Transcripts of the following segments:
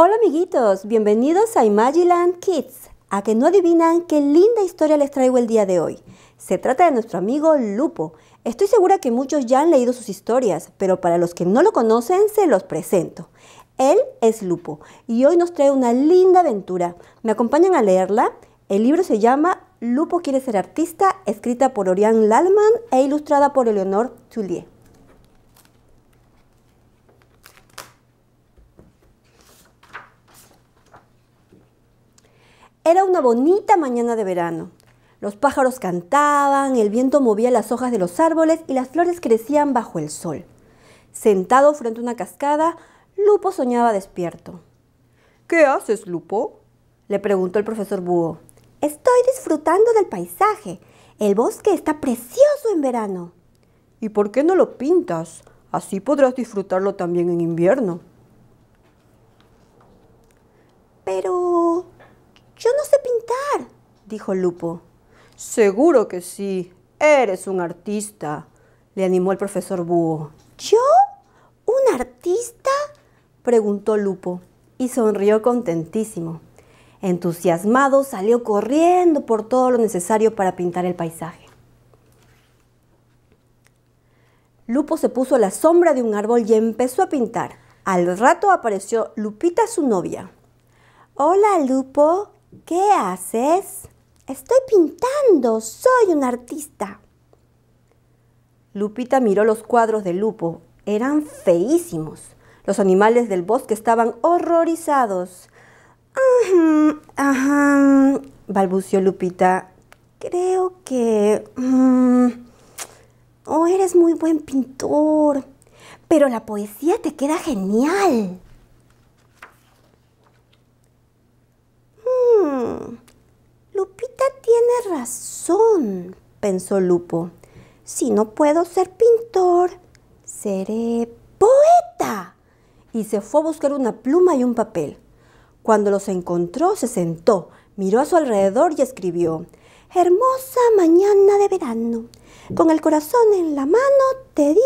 Hola amiguitos, bienvenidos a Imagiland Kids. A que no adivinan qué linda historia les traigo el día de hoy. Se trata de nuestro amigo Lupo. Estoy segura que muchos ya han leído sus historias, pero para los que no lo conocen se los presento. Él es Lupo y hoy nos trae una linda aventura. ¿Me acompañan a leerla? El libro se llama Lupo quiere ser artista, escrita por Orián Lalman e ilustrada por Eleonor Tullier. Era una bonita mañana de verano. Los pájaros cantaban, el viento movía las hojas de los árboles y las flores crecían bajo el sol. Sentado frente a una cascada, Lupo soñaba despierto. ¿Qué haces, Lupo? le preguntó el profesor Búho. Estoy disfrutando del paisaje. El bosque está precioso en verano. ¿Y por qué no lo pintas? Así podrás disfrutarlo también en invierno. dijo Lupo. Seguro que sí, eres un artista, le animó el profesor Búho. ¿Yo? ¿Un artista? preguntó Lupo y sonrió contentísimo. Entusiasmado salió corriendo por todo lo necesario para pintar el paisaje. Lupo se puso a la sombra de un árbol y empezó a pintar. Al rato apareció Lupita, su novia. Hola, Lupo, ¿qué haces? Estoy pintando, soy un artista. Lupita miró los cuadros de Lupo. Eran feísimos. Los animales del bosque estaban horrorizados. Ajá, ajá, balbució Lupita. Creo que... Mm, oh, eres muy buen pintor. Pero la poesía te queda genial. tiene razón, pensó Lupo. Si no puedo ser pintor, seré poeta. Y se fue a buscar una pluma y un papel. Cuando los encontró, se sentó, miró a su alrededor y escribió, Hermosa mañana de verano, con el corazón en la mano te digo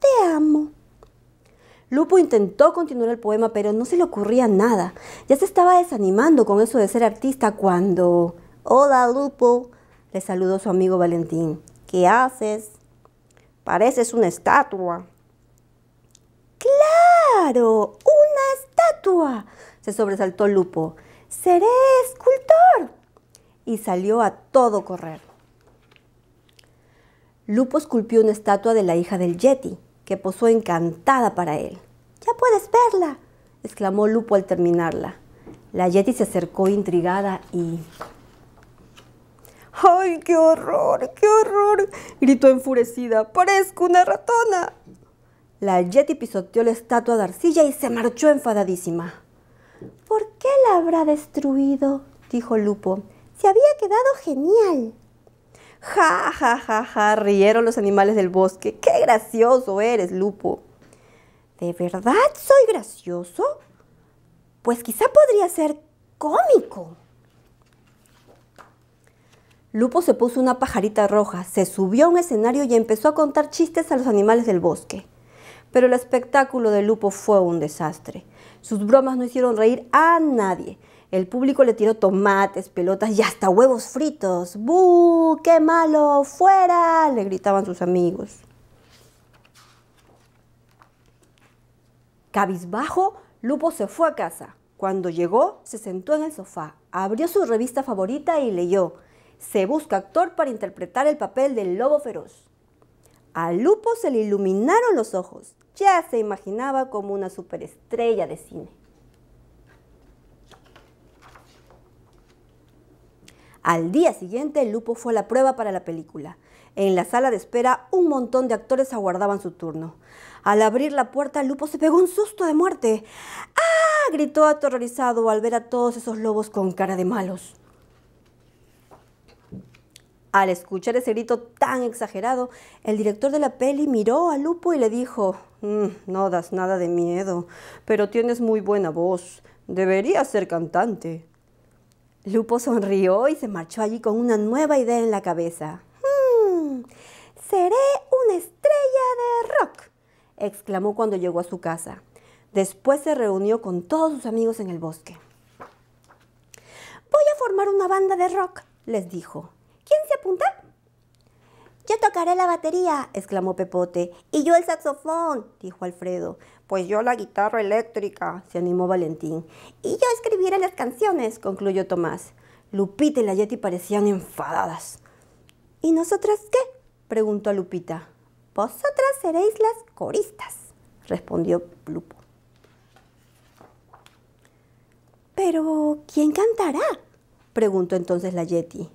te amo. Lupo intentó continuar el poema, pero no se le ocurría nada. Ya se estaba desanimando con eso de ser artista cuando... Hola Lupo, le saludó su amigo Valentín. ¿Qué haces? Pareces una estatua. ¡Claro! ¡Una estatua! se sobresaltó Lupo. ¡Seré escultor! Y salió a todo correr. Lupo esculpió una estatua de la hija del Yeti, que posó encantada para él. ¡Ya puedes verla! exclamó Lupo al terminarla. La Yeti se acercó intrigada y... ¡Ay, qué horror, qué horror! gritó enfurecida. ¡Parezco una ratona! La Yeti pisoteó la estatua de arcilla y se marchó enfadadísima. ¿Por qué la habrá destruido? dijo Lupo. Se había quedado genial. Ja, ja, ja, ja, rieron los animales del bosque. ¡Qué gracioso eres, Lupo! ¿De verdad soy gracioso? Pues quizá podría ser cómico. Lupo se puso una pajarita roja, se subió a un escenario y empezó a contar chistes a los animales del bosque. Pero el espectáculo de Lupo fue un desastre. Sus bromas no hicieron reír a nadie. El público le tiró tomates, pelotas y hasta huevos fritos. ¡Bu! ¡Qué malo! ¡Fuera! le gritaban sus amigos. Cabizbajo, Lupo se fue a casa. Cuando llegó, se sentó en el sofá, abrió su revista favorita y leyó se busca actor para interpretar el papel del lobo feroz. A Lupo se le iluminaron los ojos, ya se imaginaba como una superestrella de cine. Al día siguiente, Lupo fue a la prueba para la película. En la sala de espera, un montón de actores aguardaban su turno. Al abrir la puerta, Lupo se pegó un susto de muerte. ¡Ah! gritó aterrorizado al ver a todos esos lobos con cara de malos. Al escuchar ese grito tan exagerado, el director de la peli miró a Lupo y le dijo, mm, no das nada de miedo, pero tienes muy buena voz, deberías ser cantante. Lupo sonrió y se marchó allí con una nueva idea en la cabeza. Mm, seré una estrella de rock, exclamó cuando llegó a su casa. Después se reunió con todos sus amigos en el bosque. Voy a formar una banda de rock, les dijo punta? Yo tocaré la batería, exclamó Pepote. Y yo el saxofón, dijo Alfredo. Pues yo la guitarra eléctrica, se animó Valentín. Y yo escribiré las canciones, concluyó Tomás. Lupita y la Yeti parecían enfadadas. ¿Y nosotras qué? preguntó Lupita. Vosotras seréis las coristas, respondió Lupo. Pero, ¿quién cantará? preguntó entonces la Yeti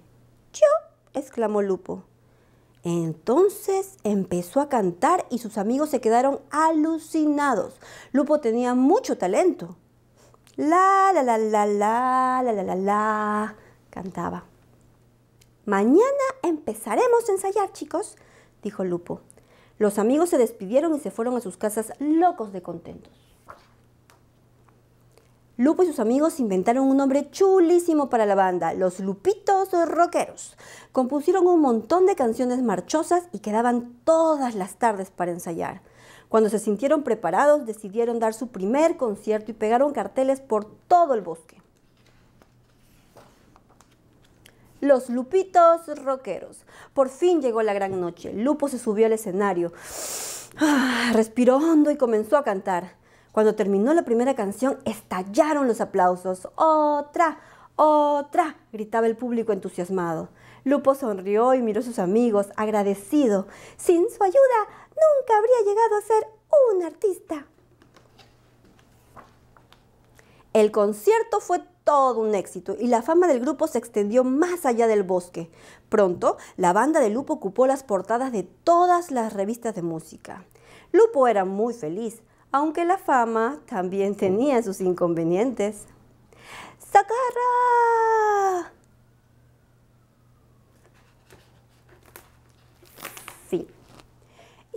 exclamó Lupo. Entonces empezó a cantar y sus amigos se quedaron alucinados. Lupo tenía mucho talento. La, la, la, la, la, la, la, la, la, cantaba. Mañana empezaremos a ensayar, chicos, dijo Lupo. Los amigos se despidieron y se fueron a sus casas locos de contentos. Lupo y sus amigos inventaron un nombre chulísimo para la banda, los Lupitos Rockeros. Compusieron un montón de canciones marchosas y quedaban todas las tardes para ensayar. Cuando se sintieron preparados, decidieron dar su primer concierto y pegaron carteles por todo el bosque. Los Lupitos Rockeros. Por fin llegó la gran noche. Lupo se subió al escenario, ah, respiró hondo y comenzó a cantar. Cuando terminó la primera canción, estallaron los aplausos. ¡Otra! ¡Otra! gritaba el público entusiasmado. Lupo sonrió y miró a sus amigos, agradecido. Sin su ayuda, nunca habría llegado a ser un artista. El concierto fue todo un éxito y la fama del grupo se extendió más allá del bosque. Pronto, la banda de Lupo ocupó las portadas de todas las revistas de música. Lupo era muy feliz aunque la fama también tenía sus inconvenientes. ¡Sacarra!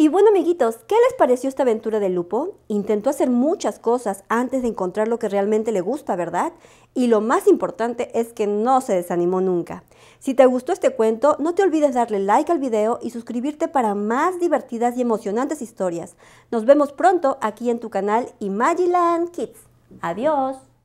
Y bueno amiguitos, ¿qué les pareció esta aventura de Lupo? Intentó hacer muchas cosas antes de encontrar lo que realmente le gusta, ¿verdad? Y lo más importante es que no se desanimó nunca. Si te gustó este cuento, no te olvides darle like al video y suscribirte para más divertidas y emocionantes historias. Nos vemos pronto aquí en tu canal Imagiland Kids. Adiós.